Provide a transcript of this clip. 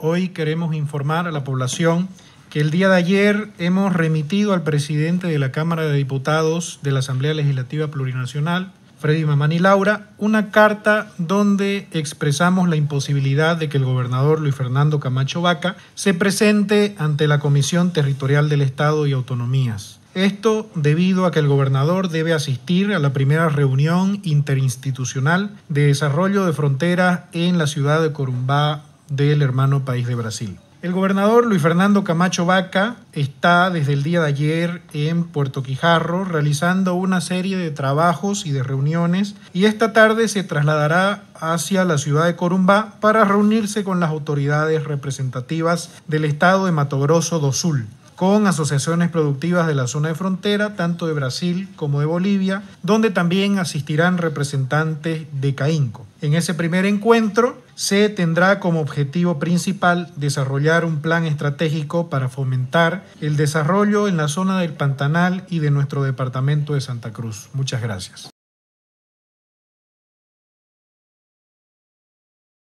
Hoy queremos informar a la población que el día de ayer hemos remitido al presidente de la Cámara de Diputados de la Asamblea Legislativa Plurinacional, Freddy Mamani Laura, una carta donde expresamos la imposibilidad de que el gobernador Luis Fernando Camacho Vaca se presente ante la Comisión Territorial del Estado y Autonomías. Esto debido a que el gobernador debe asistir a la primera reunión interinstitucional de desarrollo de fronteras en la ciudad de Corumbá, del hermano país de Brasil. El gobernador Luis Fernando Camacho Vaca está desde el día de ayer en Puerto Quijarro realizando una serie de trabajos y de reuniones y esta tarde se trasladará hacia la ciudad de Corumbá para reunirse con las autoridades representativas del estado de Mato Grosso do Sul con asociaciones productivas de la zona de frontera, tanto de Brasil como de Bolivia, donde también asistirán representantes de CAINCO. En ese primer encuentro se tendrá como objetivo principal desarrollar un plan estratégico para fomentar el desarrollo en la zona del Pantanal y de nuestro departamento de Santa Cruz. Muchas gracias.